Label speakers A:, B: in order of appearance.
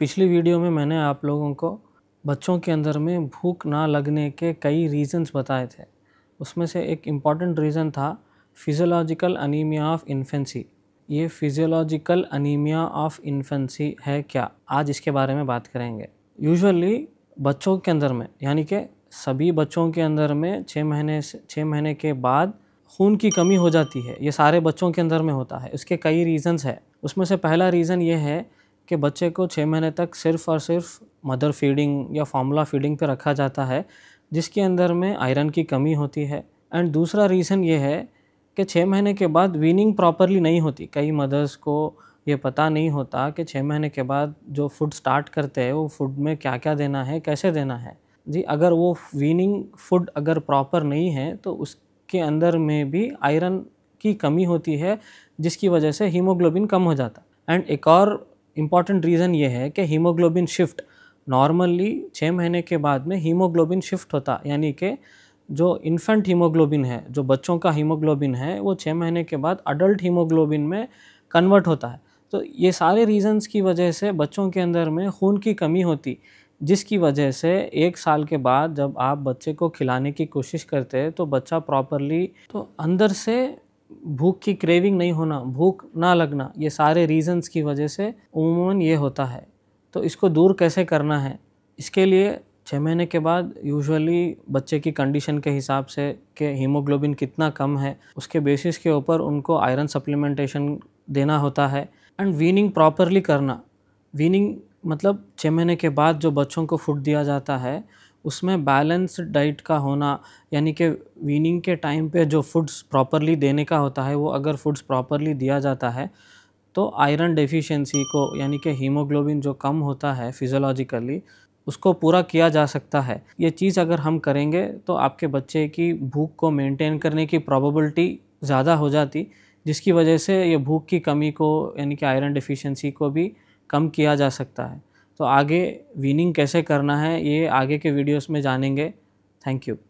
A: पिछली वीडियो में मैंने आप लोगों को बच्चों के अंदर में भूख ना लगने के कई रीज़न्स बताए थे उसमें से एक इम्पॉर्टेंट रीज़न था फिजियोलॉजिकल अनीमिया ऑफ इन्फेंसी ये फिजियोलॉजिकल अनीमिया ऑफ इन्फेंसी है क्या आज इसके बारे में बात करेंगे यूजुअली बच्चों के अंदर में यानी कि सभी बच्चों के अंदर में छः महीने से छः महीने के बाद खून की कमी हो जाती है ये सारे बच्चों के अंदर में होता है उसके कई रीज़न्स है उसमें से पहला रीज़न ये है कि बच्चे को छः महीने तक सिर्फ और सिर्फ मदर फीडिंग या फार्मूला फीडिंग पे रखा जाता है जिसके अंदर में आयरन की कमी होती है एंड दूसरा रीज़न ये है कि छः महीने के बाद वीनिंग प्रॉपरली नहीं होती कई मदर्स को ये पता नहीं होता कि छः महीने के बाद जो फूड स्टार्ट करते हैं वो फूड में क्या क्या देना है कैसे देना है जी अगर वो वीनिंग फूड अगर प्रॉपर नहीं है तो उसके अंदर में भी आयरन की कमी होती है जिसकी वजह से हीमोग्लोबिन कम हो जाता एंड एक और इम्पॉर्टेंट रीज़न ये है कि हीमोग्लोबिन शिफ्ट नॉर्मली छः महीने के बाद में हीमोग्लोबिन शिफ्ट होता यानी कि जो इन्फेंट हीमोग्लोबिन है जो बच्चों का हीमोग्लोबिन है वो छः महीने के बाद अडल्ट हीमोग्लोबिन में कन्वर्ट होता है तो ये सारे रीजंस की वजह से बच्चों के अंदर में खून की कमी होती जिसकी वजह से एक साल के बाद जब आप बच्चे को खिलाने की कोशिश करते हैं तो बच्चा प्रॉपरली तो अंदर से भूख की क्रेविंग नहीं होना भूख ना लगना ये सारे रीजंस की वजह से उमूमन ये होता है तो इसको दूर कैसे करना है इसके लिए छः महीने के बाद यूजुअली बच्चे की कंडीशन के हिसाब से कि हीमोग्लोबिन कितना कम है उसके बेसिस के ऊपर उनको आयरन सप्लीमेंटेशन देना होता है एंड वीनिंग प्रॉपरली करना वीनिंग मतलब छः महीने के बाद जो बच्चों को फूड दिया जाता है उसमें बैलेंस डाइट का होना यानी कि वीनिंग के टाइम पे जो फूड्स प्रॉपरली देने का होता है वो अगर फूड्स प्रॉपरली दिया जाता है तो आयरन डेफिशिएंसी को यानी कि हीमोग्लोबिन जो कम होता है फिजियोलॉजिकली उसको पूरा किया जा सकता है ये चीज़ अगर हम करेंगे तो आपके बच्चे की भूख को मेंटेन करने की प्रॉबबिलिटी ज़्यादा हो जाती जिसकी वजह से ये भूख की कमी को यानी कि आयरन डिफिशेंसी को भी कम किया जा सकता है तो आगे विनिंग कैसे करना है ये आगे के वीडियोस में जानेंगे थैंक यू